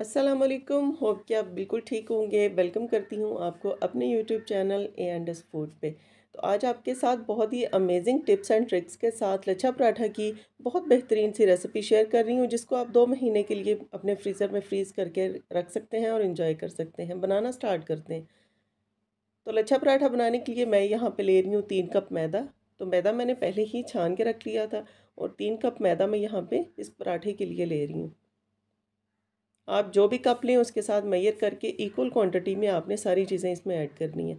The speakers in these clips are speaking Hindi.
असलम होप कि आप बिल्कुल ठीक होंगे वेलकम करती हूँ आपको अपने YouTube channel A and S food पर तो आज आपके साथ बहुत ही अमेजिंग टिप्स एंड ट्रिक्स के साथ लच्छा पराठा की बहुत बेहतरीन सी रेसिपी शेयर कर रही हूँ जिसको आप दो महीने के लिए अपने फ्रीज़र में फ्रीज़ करके रख सकते हैं और इन्जॉय कर सकते हैं बनाना स्टार्ट करते हैं तो लच्छा पराठा बनाने के लिए मैं यहाँ पर ले रही हूँ तीन कप मैदा तो मैदा मैंने पहले ही छान के रख लिया था और तीन कप मैदा मैं यहाँ पर इस पराठे के लिए ले रही हूँ आप जो भी कप लें उसके साथ मैयर करके इक्वल क्वांटिटी में आपने सारी चीज़ें इसमें ऐड करनी है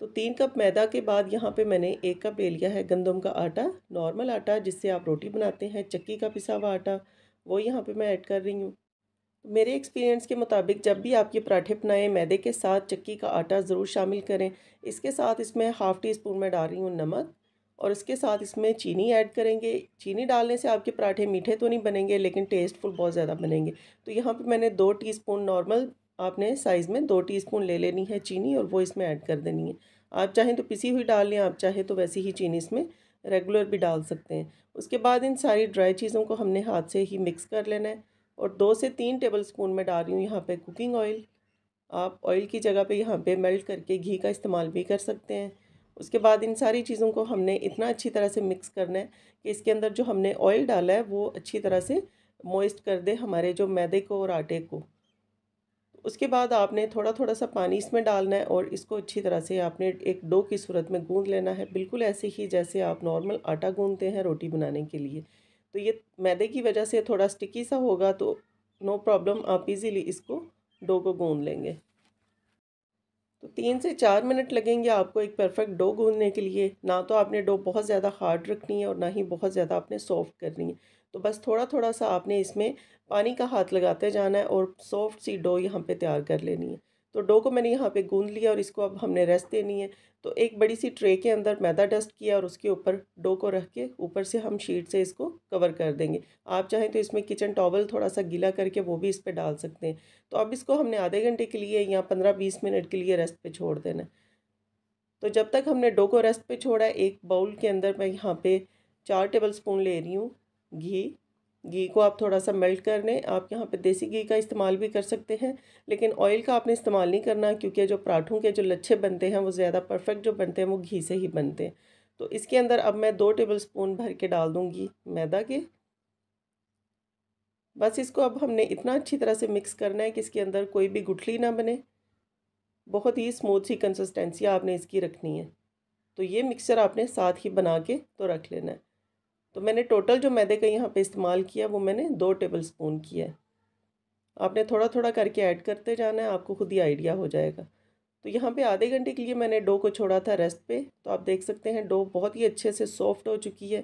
तो तीन कप मैदा के बाद यहाँ पे मैंने एक कप ले लिया है गंदम का आटा नॉर्मल आटा जिससे आप रोटी बनाते हैं चक्की का पिसा हुआ आटा वो यहाँ पे मैं ऐड कर रही हूँ मेरे एक्सपीरियंस के मुताबिक जब भी आप ये पराठे बनाएं मैदे के साथ चक्की का आटा ज़रूर शामिल करें इसके साथ इसमें हाफ़ टी स्पून में डाल रही हूँ नमक और इसके साथ इसमें चीनी ऐड करेंगे चीनी डालने से आपके पराठे मीठे तो नहीं बनेंगे लेकिन टेस्टफुल बहुत ज़्यादा बनेंगे तो यहाँ पे मैंने दो टीस्पून नॉर्मल आपने साइज़ में दो टीस्पून ले लेनी है चीनी और वो इसमें ऐड कर देनी है आप चाहें तो पिसी हुई डाल लें आप चाहें तो वैसी ही चीनी इसमें रेगुलर भी डाल सकते हैं उसके बाद इन सारी ड्राई चीज़ों को हमने हाथ से ही मिक्स कर लेना है और दो से तीन टेबल स्पून में डाल रही हूँ यहाँ पर कुकिंग ऑयल आप ऑयल की जगह पर यहाँ पर मेल्ट करके घी का इस्तेमाल भी कर सकते हैं उसके बाद इन सारी चीज़ों को हमने इतना अच्छी तरह से मिक्स करना है कि इसके अंदर जो हमने ऑयल डाला है वो अच्छी तरह से मॉइस्ट कर दे हमारे जो मैदे को और आटे को उसके बाद आपने थोड़ा थोड़ा सा पानी इसमें डालना है और इसको अच्छी तरह से आपने एक डो की सूरत में गूंद लेना है बिल्कुल ऐसे ही जैसे आप नॉर्मल आटा गूंदते हैं रोटी बनाने के लिए तो ये मैदे की वजह से थोड़ा स्टिकी सा होगा तो नो प्रॉब्लम आप इजीली इसको डो को गूंद लेंगे तो तीन से चार मिनट लगेंगे आपको एक परफेक्ट डो गूंदने के लिए ना तो आपने डो बहुत ज़्यादा हार्ड रखनी है और ना ही बहुत ज़्यादा आपने सॉफ्ट करनी है तो बस थोड़ा थोड़ा सा आपने इसमें पानी का हाथ लगाते जाना है और सॉफ्ट सी डो यहाँ पे तैयार कर लेनी है तो डो को मैंने यहाँ पे गूंद लिया और इसको अब हमने रेस्ट देनी है तो एक बड़ी सी ट्रे के अंदर मैदा डस्ट किया और उसके ऊपर डो को रख के ऊपर से हम शीट से इसको कवर कर देंगे आप चाहें तो इसमें किचन टॉवल थोड़ा सा गीला करके वो भी इस पर डाल सकते हैं तो अब इसको हमने आधे घंटे के लिए या पंद्रह बीस मिनट के लिए रेस्ट पर छोड़ देना तो जब तक हमने डो को रेस्ट पर छोड़ा एक बाउल के अंदर मैं यहाँ पर चार टेबल स्पून ले रही हूँ घी घी को आप थोड़ा सा मेल्ट कर लें आप यहाँ पे देसी घी का इस्तेमाल भी कर सकते हैं लेकिन ऑयल का आपने इस्तेमाल नहीं करना क्योंकि जो पराठों के जो लच्छे बनते हैं वो ज़्यादा परफेक्ट जो बनते हैं वो घी से ही बनते हैं तो इसके अंदर अब मैं दो टेबल स्पून भर के डाल दूँगी मैदा के बस इसको अब हमने इतना अच्छी तरह से मिक्स करना है कि इसके अंदर कोई भी गुठली ना बने बहुत ही स्मूथ सी कंसिस्टेंसी आपने इसकी रखनी है तो ये मिक्सचर आपने साथ ही बना के तो रख लेना है तो मैंने टोटल जो मैदे का यहाँ पे इस्तेमाल किया वो मैंने दो टेबल स्पून किया है आपने थोड़ा थोड़ा करके ऐड करते जाना है आपको खुद ही आइडिया हो जाएगा तो यहाँ पे आधे घंटे के लिए मैंने डो को छोड़ा था रेस्ट पे तो आप देख सकते हैं डो बहुत ही अच्छे से सॉफ्ट हो चुकी है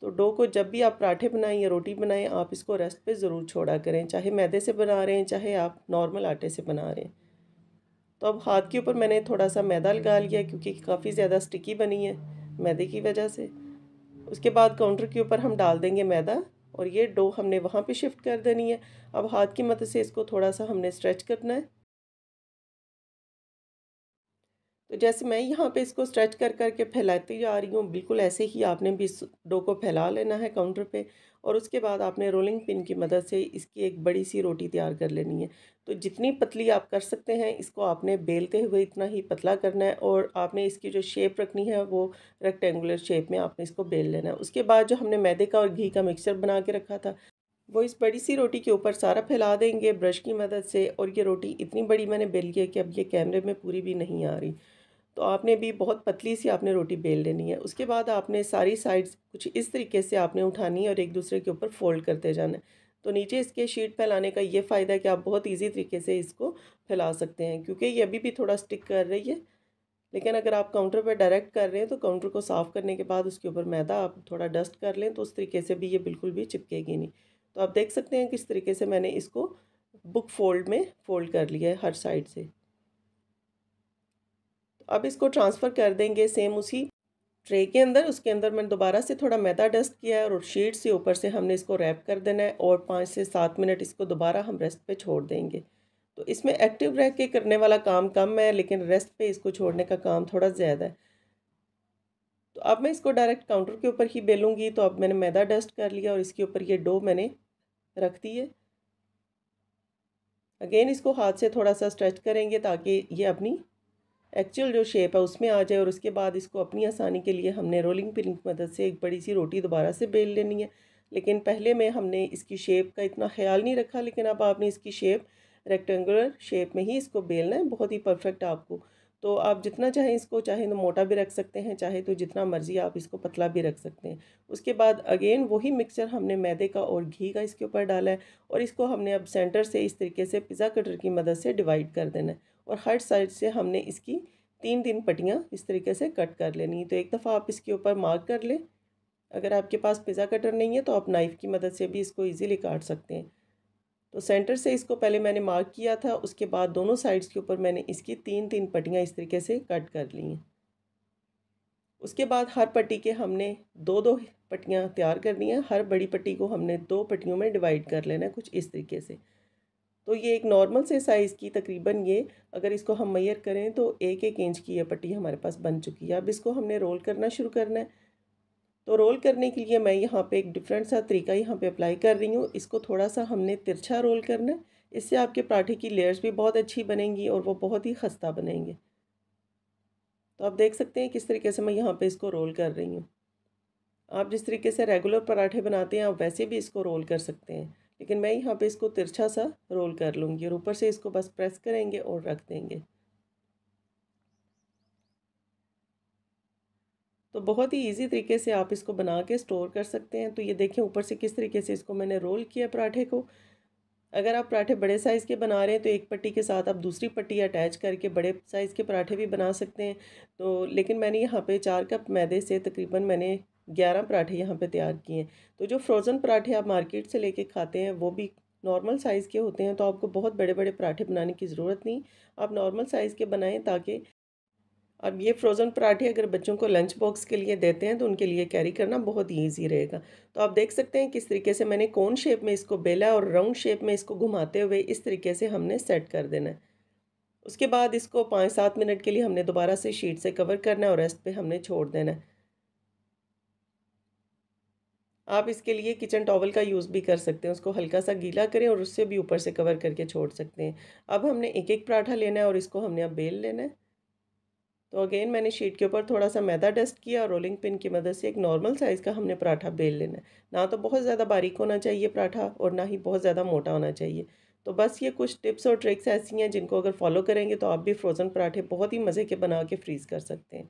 तो डो को जब भी आप पराठे बनाएं या रोटी बनाएं आप इसको रेस्ट पे ज़रूर छोड़ा करें चाहे मैदे से बना रहे हैं चाहे आप नॉर्मल आटे से बना रहे हैं तो अब हाथ के ऊपर मैंने थोड़ा सा मैदा लगा लिया क्योंकि काफ़ी ज़्यादा स्टिकी बनी है मैदे की वजह से उसके बाद काउंटर के ऊपर हम डाल देंगे मैदा और ये डो हमने वहाँ पे शिफ्ट कर देनी है अब हाथ की मदद से इसको थोड़ा सा हमने स्ट्रेच करना है तो जैसे मैं यहाँ पे इसको स्ट्रेच कर करके फैलाती जा रही हूँ बिल्कुल ऐसे ही आपने भी इस डो को फैला लेना है काउंटर पे और उसके बाद आपने रोलिंग पिन की मदद से इसकी एक बड़ी सी रोटी तैयार कर लेनी है तो जितनी पतली आप कर सकते हैं इसको आपने बेलते हुए इतना ही पतला करना है और आपने इसकी जो शेप रखनी है वो रेक्टेंगुलर शेप में आपने इसको बेल लेना है उसके बाद जो हमने मैदे का और घी का मिक्सचर बना के रखा था वो इस बड़ी सी रोटी के ऊपर सारा फैला देंगे ब्रश की मदद से और ये रोटी इतनी बड़ी मैंने बेली है कि अब ये कैमरे में पूरी भी नहीं आ रही तो आपने भी बहुत पतली सी आपने रोटी बेल लेनी है उसके बाद आपने सारी साइड्स कुछ इस तरीके से आपने उठानी है और एक दूसरे के ऊपर फोल्ड करते जाना तो नीचे इसके शीट फैलाने का ये फ़ायदा है कि आप बहुत इजी तरीके से इसको फैला सकते हैं क्योंकि ये अभी भी थोड़ा स्टिक कर रही है लेकिन अगर आप काउंटर पर डायरेक्ट कर रहे हैं तो काउंटर को साफ़ करने के बाद उसके ऊपर मैदा आप थोड़ा डस्ट कर लें तो उस तरीके से भी ये बिल्कुल भी चिपकेगी नहीं तो आप देख सकते हैं किस तरीके से मैंने इसको बुक फोल्ड में फ़ोल्ड कर लिया है हर साइड से अब इसको ट्रांसफ़र कर देंगे सेम उसी ट्रे के अंदर उसके अंदर मैंने दोबारा से थोड़ा मैदा डस्ट किया है और शीट से ऊपर से हमने इसको रैप कर देना है और पाँच से सात मिनट इसको दोबारा हम रेस्ट पे छोड़ देंगे तो इसमें एक्टिव रह के करने वाला काम कम है लेकिन रेस्ट पे इसको छोड़ने का काम थोड़ा ज़्यादा है तो अब मैं इसको डायरेक्ट काउंटर के ऊपर ही बेलूँगी तो अब मैंने मैदा डस्ट कर लिया और इसके ऊपर ये डो मैंने रख दी है अगेन इसको हाथ से थोड़ा सा स्ट्रेच करेंगे ताकि ये अपनी एक्चुअल जो शेप है उसमें आ जाए और उसके बाद इसको अपनी आसानी के लिए हमने रोलिंग पिन की मदद से एक बड़ी सी रोटी दोबारा से बेल लेनी है लेकिन पहले में हमने इसकी शेप का इतना ख्याल नहीं रखा लेकिन अब आपने इसकी शेप रेक्टेंगुलर शेप में ही इसको बेलना है बहुत ही परफेक्ट आपको तो आप जितना चाहें इसको चाहे तो मोटा भी रख सकते हैं चाहे तो जितना मर्ज़ी आप इसको पतला भी रख सकते हैं उसके बाद अगेन वही मिक्सचर हमने मैदे का और घी का इसके ऊपर डाला है और इसको हमने अब सेंटर से इस तरीके से पिज़्ज़ा कटर की मदद से डिवाइड कर देना है और हर साइड से हमने इसकी तीन तीन पट्टियाँ इस तरीके से कट कर लेनी है तो एक दफ़ा आप इसके ऊपर मार्क कर लें अगर आपके पास पिज़्ज़ा कटर नहीं है तो आप नाइफ़ की मदद से भी इसको ईजिली काट सकते हैं तो सेंटर से इसको पहले मैंने मार्क किया था उसके बाद दोनों साइड्स के ऊपर मैंने इसकी तीन तीन पट्टियाँ इस तरीके से कट कर ली हैं उसके बाद हर पट्टी के हमने दो दो पट्टियाँ तैयार करनी हैं हर बड़ी पट्टी को हमने दो पट्टियों में डिवाइड कर लेना है कुछ इस तरीके से तो ये एक नॉर्मल से साइज़ की तकरीबन ये अगर इसको हम मैयर करें तो एक एक इंच की ये पट्टी हमारे पास बन चुकी है अब इसको हमने रोल करना शुरू करना है तो रोल करने के लिए मैं यहाँ पे एक डिफरेंट सा तरीका यहाँ पे अप्लाई कर रही हूँ इसको थोड़ा सा हमने तिरछा रोल करना है इससे आपके पराठे की लेयर्स भी बहुत अच्छी बनेंगी और वो बहुत ही खस्ता बनेंगे तो आप देख सकते हैं किस तरीके से मैं यहाँ पर इसको रोल कर रही हूँ आप जिस तरीके से रेगुलर पराठे बनाते हैं आप वैसे भी इसको रोल कर सकते हैं लेकिन मैं यहाँ पे इसको तिरछा सा रोल कर लूँगी और ऊपर से इसको बस प्रेस करेंगे और रख देंगे तो बहुत ही इजी तरीके से आप इसको बना के स्टोर कर सकते हैं तो ये देखें ऊपर से किस तरीके से इसको मैंने रोल किया पराठे को अगर आप पराठे बड़े साइज़ के बना रहे हैं तो एक पट्टी के साथ आप दूसरी पट्टी अटैच करके बड़े साइज़ के पराठे भी बना सकते हैं तो लेकिन मैंने यहाँ पे चार कप मैदे से तकरीबन मैंने ग्यारह पराठे यहाँ पे तैयार किए हैं तो जो फ्रोज़न पराठे आप मार्केट से लेके खाते हैं वो भी नॉर्मल साइज़ के होते हैं तो आपको बहुत बड़े बड़े पराठे बनाने की ज़रूरत नहीं आप नॉर्मल साइज़ के बनाएं ताकि अब ये फ्रोज़न पराठे अगर बच्चों को लंच बॉक्स के लिए देते हैं तो उनके लिए कैरी करना बहुत ईजी रहेगा तो आप देख सकते हैं किस तरीके से मैंने कौन शेप में इसको बेला और राउंड शेप में इसको घुमाते हुए इस तरीके से हमने सेट कर देना है उसके बाद इसको पाँच सात मिनट के लिए हमने दोबारा से शीट से कवर करना है और रेस्ट पे हमने छोड़ देना है आप इसके लिए किचन टॉवल का यूज़ भी कर सकते हैं उसको हल्का सा गीला करें और उससे भी ऊपर से कवर करके छोड़ सकते हैं अब हमने एक एक पराठा लेना है और इसको हमने अब बेल लेना है तो अगेन मैंने शीट के ऊपर थोड़ा सा मैदा डस्ट किया और रोलिंग पिन की मदद से एक नॉर्मल साइज़ का हमने पराठा बेल लेना है ना तो बहुत ज़्यादा बारीक होना चाहिए पराठा और ना ही बहुत ज़्यादा मोटा होना चाहिए तो बस ये कुछ टिप्स और ट्रिक्स ऐसी हैं जिनको अगर फॉलो करेंगे तो आप भी फ्रोज़न पराठे बहुत ही मज़े के बना के फ्रीज़ कर सकते हैं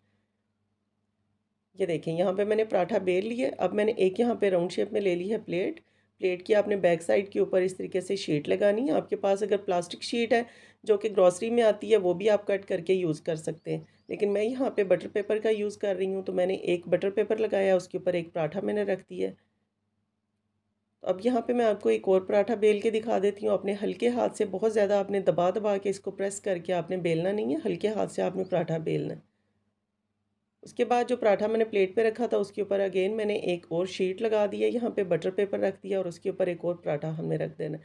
ये देखें यहाँ पे मैंने पराठा बेल लिया अब मैंने एक यहाँ पे राउंड शेप में ले ली है प्लेट प्लेट की आपने बैक साइड के ऊपर इस तरीके से शीट लगानी है आपके पास अगर प्लास्टिक शीट है जो कि ग्रॉसरी में आती है वो भी आप कट करके यूज़ कर सकते हैं लेकिन मैं यहाँ पे बटर पेपर का यूज़ कर रही हूँ तो मैंने एक बटर पेपर लगाया उसके ऊपर एक पराठा मैंने रख दिया तो अब यहाँ पे मैं आपको एक और पराठा बेल के दिखा देती हूँ अपने हल्के हाथ से बहुत ज़्यादा आपने दबा दबा के इसको प्रेस करके आपने बेलना नहीं है हल्के हाथ से आपने पराठा बेलना है उसके बाद जो पराठा मैंने प्लेट पे रखा था उसके ऊपर अगेन मैंने एक और शीट लगा दी है यहाँ पे बटर पेपर रख दिया और उसके ऊपर एक और पराठा हमने रख देना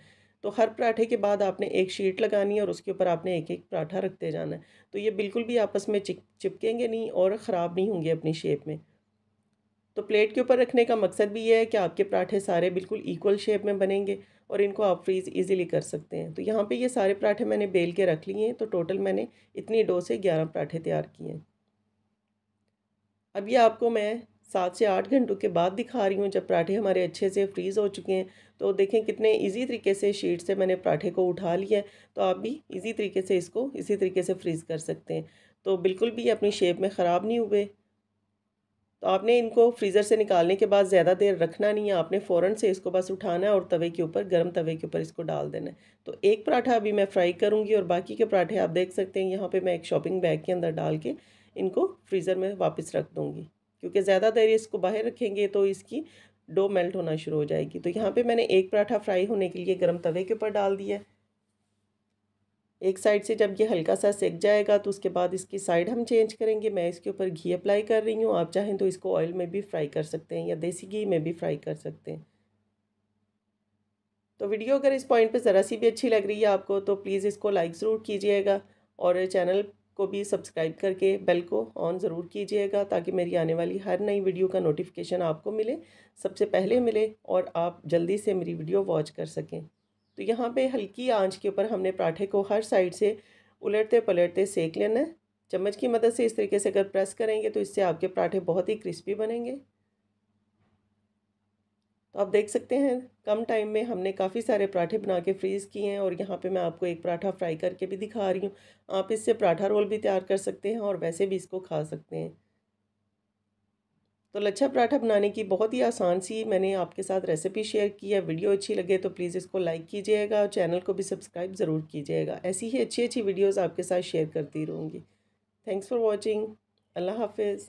तो हर पराठे के बाद आपने एक शीट लगानी है और उसके ऊपर आपने एक एक पराठा रखते जाना है तो ये बिल्कुल भी आपस में चिप चिपकेंगे नहीं और ख़राब नहीं होंगे अपनी शेप में तो प्लेट के ऊपर रखने का मकसद भी ये है कि आपके पराठे सारे बिल्कुल इक्वल शेप में बनेंगे और इनको आप फ्रीज़ इजीली कर सकते हैं तो यहाँ पे ये सारे पराठे मैंने बेल के रख लिए हैं तो टोटल मैंने इतनी डो से ग्यारह पराठे तैयार किए हैं अब ये आपको मैं सात से आठ घंटों के बाद दिखा रही हूँ जब पराठे हमारे अच्छे से फ्रीज़ हो चुके हैं तो देखें कितने इजी तरीके से शीट से मैंने पराठे को उठा लिया है तो आप भी इजी तरीके से इसको इसी तरीके से फ्रीज़ कर सकते हैं तो बिल्कुल भी अपनी शेप में ख़राब नहीं हुए तो आपने इनको फ्रीज़र से निकालने के बाद ज़्यादा देर रखना नहीं है आपने फ़ौरन से इसको बस उठाना है और तवे के ऊपर गर्म तवे के ऊपर इसको डाल देना है तो एक पराठा अभी मैं फ्राई करूँगी और बाकी के पराठे आप देख सकते हैं यहाँ पर मैं एक शॉपिंग बैग के अंदर डाल के इनको फ्रीज़र में वापस रख दूँगी क्योंकि ज़्यादा देर इसको बाहर रखेंगे तो इसकी डो मेल्ट होना शुरू हो जाएगी तो यहाँ पे मैंने एक पराठा फ्राई होने के लिए गर्म तवे के ऊपर डाल दिया एक साइड से जब ये हल्का सा सेक जाएगा तो उसके बाद इसकी साइड हम चेंज करेंगे मैं इसके ऊपर घी अप्लाई कर रही हूँ आप चाहें तो इसको ऑयल में भी फ्राई कर सकते हैं या देसी घी में भी फ्राई कर सकते हैं तो वीडियो अगर इस पॉइंट पे ज़रा सी भी अच्छी लग रही है आपको तो प्लीज़ इसको लाइक ज़रूर कीजिएगा और चैनल को भी सब्सक्राइब करके बेल को ऑन ज़रूर कीजिएगा ताकि मेरी आने वाली हर नई वीडियो का नोटिफिकेशन आपको मिले सबसे पहले मिले और आप जल्दी से मेरी वीडियो वॉच कर सकें तो यहाँ पे हल्की आंच के ऊपर हमने पराठे को हर साइड से उलटते पलटते सेक लेना है चम्मच की मदद से इस तरीके से अगर प्रेस करेंगे तो इससे आपके पराठे बहुत ही क्रिस्पी बनेंगे तो आप देख सकते हैं कम टाइम में हमने काफ़ी सारे पराठे बना के फ्रीज़ किए हैं और यहाँ पे मैं आपको एक पराठा फ्राई करके भी दिखा रही हूँ आप इससे पराठा रोल भी तैयार कर सकते हैं और वैसे भी इसको खा सकते हैं तो लच्छा पराठा बनाने की बहुत ही आसान सी मैंने आपके साथ रेसिपी शेयर की है वीडियो अच्छी लगे तो प्लीज़ इसको लाइक कीजिएगा और चैनल को भी सब्सक्राइब ज़रूर कीजिएगा ऐसी ही अच्छी अच्छी वीडियोज़ आपके साथ शेयर करती रहूँगी थैंक्स फॉर वॉचिंग अल्लाह हाफिज़